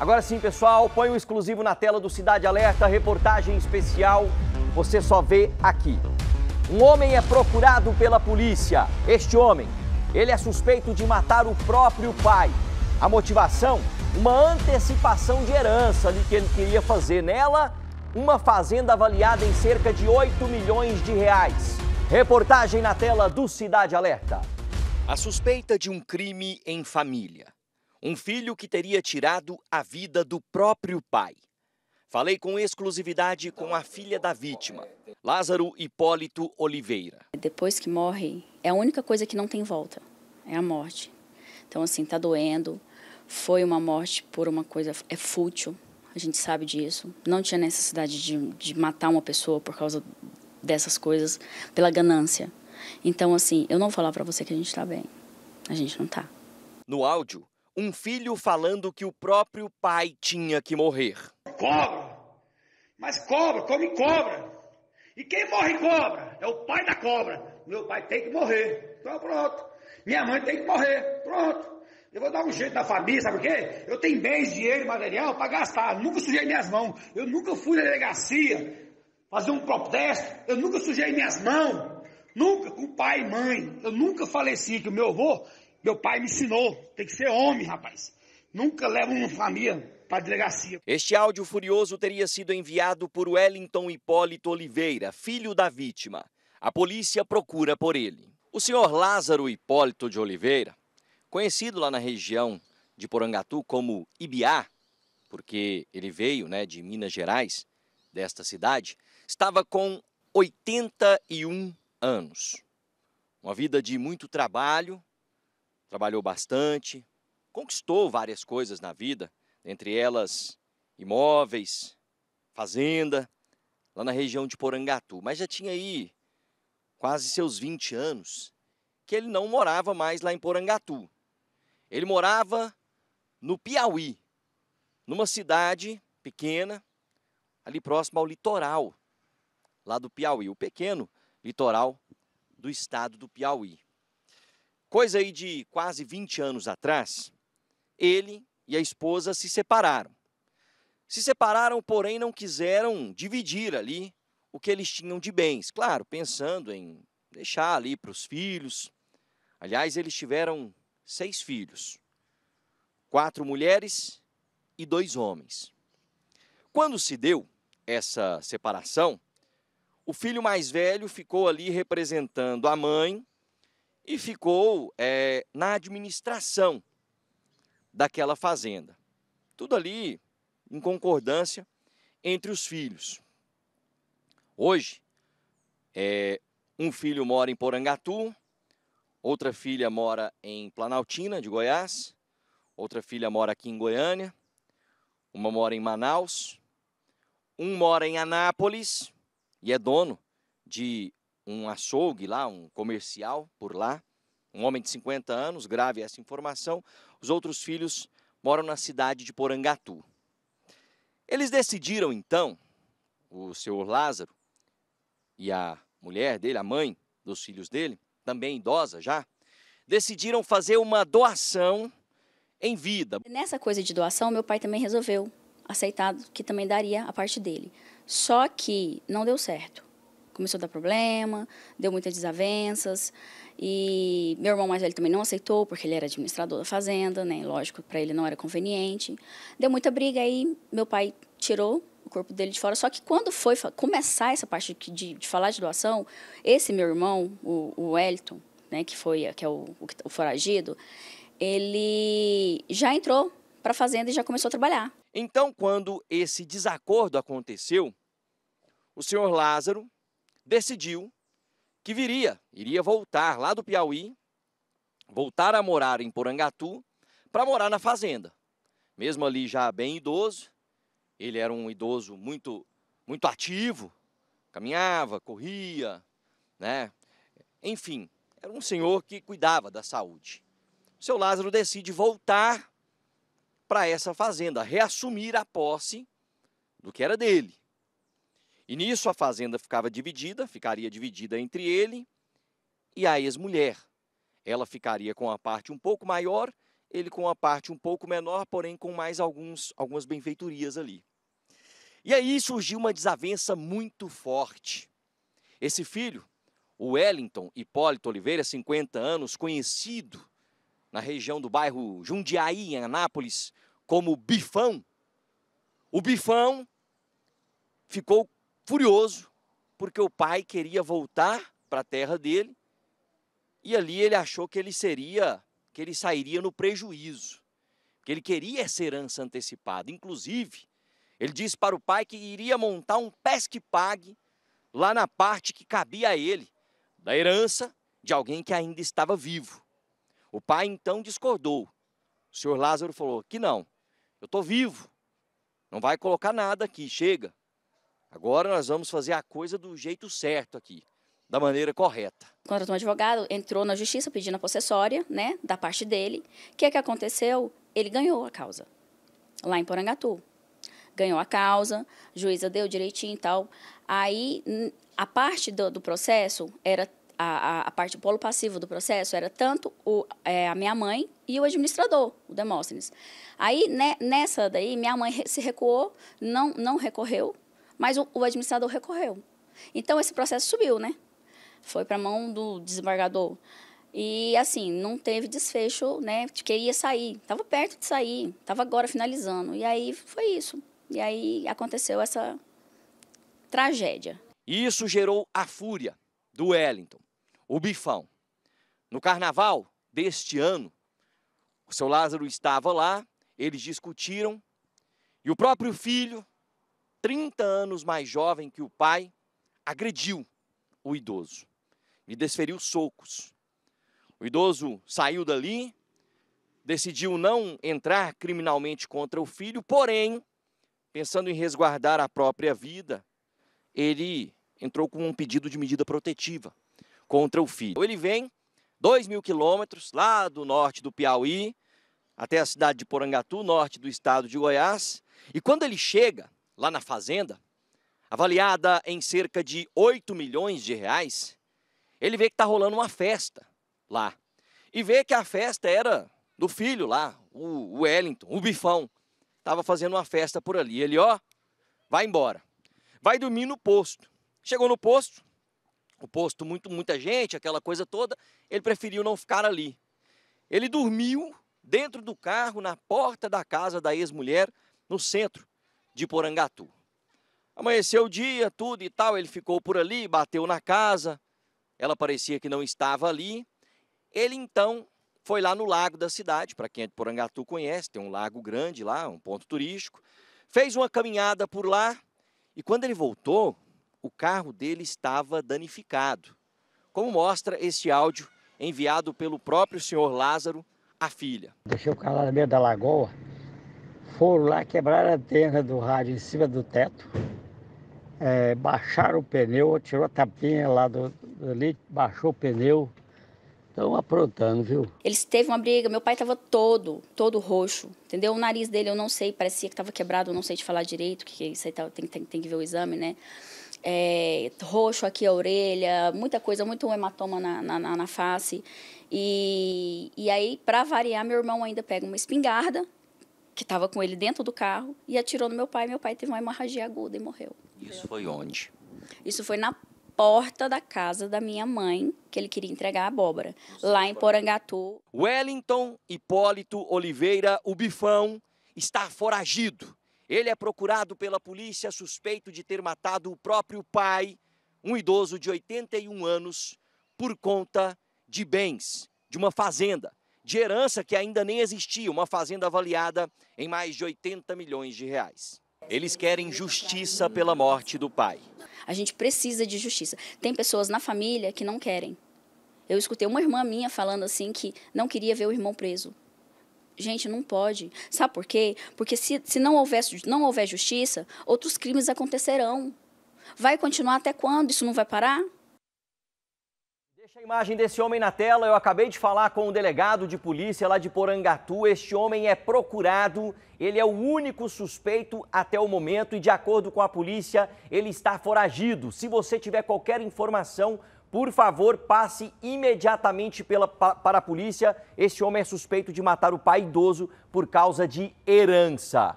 Agora sim, pessoal, põe o exclusivo na tela do Cidade Alerta, reportagem especial. Você só vê aqui. Um homem é procurado pela polícia. Este homem, ele é suspeito de matar o próprio pai. A motivação? Uma antecipação de herança ali que ele queria fazer nela, uma fazenda avaliada em cerca de 8 milhões de reais. Reportagem na tela do Cidade Alerta. A suspeita de um crime em família um filho que teria tirado a vida do próprio pai. Falei com exclusividade com a filha da vítima, Lázaro Hipólito Oliveira. Depois que morre, é a única coisa que não tem volta, é a morte. Então, assim, tá doendo, foi uma morte por uma coisa, é fútil, a gente sabe disso. Não tinha necessidade de, de matar uma pessoa por causa dessas coisas, pela ganância. Então, assim, eu não vou falar para você que a gente tá bem, a gente não tá. No áudio, um filho falando que o próprio pai tinha que morrer. Cobra! Mas cobra, come cobra! E quem morre cobra? É o pai da cobra. Meu pai tem que morrer. Então pronto. Minha mãe tem que morrer. Pronto. Eu vou dar um jeito na família, sabe o quê? Eu tenho bens, dinheiro, material para gastar. Nunca sujei minhas mãos. Eu nunca fui na delegacia fazer um protesto. Eu nunca sujei minhas mãos. Nunca, com pai e mãe. Eu nunca faleci que o meu avô meu pai me ensinou, tem que ser homem, rapaz. Nunca leva uma família para a delegacia. Este áudio furioso teria sido enviado por Wellington Hipólito Oliveira, filho da vítima. A polícia procura por ele. O senhor Lázaro Hipólito de Oliveira, conhecido lá na região de Porangatu como Ibiá, porque ele veio né, de Minas Gerais, desta cidade, estava com 81 anos. Uma vida de muito trabalho, trabalhou bastante, conquistou várias coisas na vida, entre elas imóveis, fazenda, lá na região de Porangatu, mas já tinha aí quase seus 20 anos que ele não morava mais lá em Porangatu. Ele morava no Piauí, numa cidade pequena, ali próximo ao litoral, lá do Piauí, o pequeno litoral do estado do Piauí coisa aí de quase 20 anos atrás, ele e a esposa se separaram. Se separaram, porém não quiseram dividir ali o que eles tinham de bens. Claro, pensando em deixar ali para os filhos. Aliás, eles tiveram seis filhos: quatro mulheres e dois homens. Quando se deu essa separação, o filho mais velho ficou ali representando a mãe e ficou é, na administração daquela fazenda. Tudo ali em concordância entre os filhos. Hoje, é, um filho mora em Porangatu, outra filha mora em Planaltina, de Goiás, outra filha mora aqui em Goiânia, uma mora em Manaus, um mora em Anápolis e é dono de um açougue lá, um comercial por lá, um homem de 50 anos, grave essa informação. Os outros filhos moram na cidade de Porangatu. Eles decidiram então, o senhor Lázaro e a mulher dele, a mãe dos filhos dele, também idosa já, decidiram fazer uma doação em vida. Nessa coisa de doação, meu pai também resolveu aceitar que também daria a parte dele. Só que não deu certo começou a dar problema, deu muitas desavenças. E meu irmão mais velho também não aceitou, porque ele era administrador da fazenda, né? Lógico, para ele não era conveniente. Deu muita briga, aí meu pai tirou o corpo dele de fora. Só que quando foi começar essa parte de, de, de falar de doação, esse meu irmão, o, o Elton, né, que foi que é o, o, tá, o foragido, ele já entrou para a fazenda e já começou a trabalhar. Então, quando esse desacordo aconteceu, o senhor Lázaro decidiu que viria, iria voltar lá do Piauí, voltar a morar em Porangatu para morar na fazenda. Mesmo ali já bem idoso, ele era um idoso muito muito ativo, caminhava, corria, né? Enfim, era um senhor que cuidava da saúde. O seu Lázaro decide voltar para essa fazenda, reassumir a posse do que era dele. E nisso a fazenda ficava dividida, ficaria dividida entre ele e a ex-mulher. Ela ficaria com a parte um pouco maior, ele com a parte um pouco menor, porém com mais alguns, algumas benfeitorias ali. E aí surgiu uma desavença muito forte. Esse filho, o Wellington Hipólito Oliveira, 50 anos, conhecido na região do bairro Jundiaí, em Anápolis, como Bifão, o Bifão ficou furioso, porque o pai queria voltar para a terra dele e ali ele achou que ele seria, que ele sairia no prejuízo, que ele queria essa herança antecipada. Inclusive, ele disse para o pai que iria montar um pesque-pague lá na parte que cabia a ele, da herança de alguém que ainda estava vivo. O pai então discordou. O senhor Lázaro falou: que não, eu estou vivo, não vai colocar nada aqui, chega. Agora nós vamos fazer a coisa do jeito certo aqui, da maneira correta. Contratou um advogado, entrou na justiça pedindo a possessória, né, da parte dele. O que é que aconteceu? Ele ganhou a causa, lá em Porangatu. Ganhou a causa, a juíza deu direitinho e tal. Aí, a parte do, do processo era a, a, a, parte, do polo passivo do processo era tanto o, é, a minha mãe e o administrador, o Demóstenes. Aí, né, nessa daí, minha mãe se recuou, não, não recorreu, mas o, o administrador recorreu. Então, esse processo subiu, né? Foi para a mão do desembargador. E, assim, não teve desfecho, né? Porque ia sair. Estava perto de sair. Estava agora finalizando. E aí foi isso. E aí aconteceu essa tragédia. Isso gerou a fúria do Wellington, o bifão. No carnaval deste ano, o seu Lázaro estava lá, eles discutiram, e o próprio filho 30 anos mais jovem que o pai, agrediu o idoso e desferiu socos. O idoso saiu dali, decidiu não entrar criminalmente contra o filho, porém, pensando em resguardar a própria vida, ele entrou com um pedido de medida protetiva contra o filho. Ele vem 2 mil quilômetros lá do norte do Piauí até a cidade de Porangatu, norte do estado de Goiás, e quando ele chega, lá na fazenda, avaliada em cerca de 8 milhões de reais, ele vê que está rolando uma festa lá. E vê que a festa era do filho lá, o Wellington, o Bifão. Estava fazendo uma festa por ali. Ele, ó, vai embora. Vai dormir no posto. Chegou no posto, o posto, muito, muita gente, aquela coisa toda. Ele preferiu não ficar ali. Ele dormiu dentro do carro, na porta da casa da ex-mulher, no centro de Porangatu. Amanheceu o dia, tudo e tal, ele ficou por ali, bateu na casa, ela parecia que não estava ali. Ele então foi lá no lago da cidade, para quem é de Porangatu conhece, tem um lago grande lá, um ponto turístico. Fez uma caminhada por lá e quando ele voltou, o carro dele estava danificado. Como mostra este áudio enviado pelo próprio senhor Lázaro à filha. Deixei o carro lá no meio da lagoa, foram lá, quebraram a antena do rádio em cima do teto, é, baixaram o pneu, tirou a tapinha lá do, ali, baixou o pneu. Estão aprontando, viu? Eles teve uma briga, meu pai estava todo, todo roxo, entendeu? O nariz dele, eu não sei, parecia que estava quebrado, eu não sei te falar direito, que isso aí tá, tem, tem, tem que ver o exame, né? É, roxo aqui a orelha, muita coisa, muito hematoma na, na, na face. E, e aí, para variar, meu irmão ainda pega uma espingarda, que estava com ele dentro do carro e atirou no meu pai. Meu pai teve uma hemorragia aguda e morreu. Isso foi onde? Isso foi na porta da casa da minha mãe, que ele queria entregar a abóbora, Nossa, lá em Porangatu. Wellington Hipólito Oliveira, o bifão, está foragido. Ele é procurado pela polícia suspeito de ter matado o próprio pai, um idoso de 81 anos, por conta de bens de uma fazenda de herança que ainda nem existia, uma fazenda avaliada em mais de 80 milhões de reais. Eles querem justiça pela morte do pai. A gente precisa de justiça. Tem pessoas na família que não querem. Eu escutei uma irmã minha falando assim que não queria ver o irmão preso. Gente, não pode. Sabe por quê? Porque se, se não, houver, não houver justiça, outros crimes acontecerão. Vai continuar até quando? Isso não vai parar? a imagem desse homem na tela, eu acabei de falar com o delegado de polícia lá de Porangatu. Este homem é procurado, ele é o único suspeito até o momento e, de acordo com a polícia, ele está foragido. Se você tiver qualquer informação, por favor, passe imediatamente pela, para a polícia. Este homem é suspeito de matar o pai idoso por causa de herança.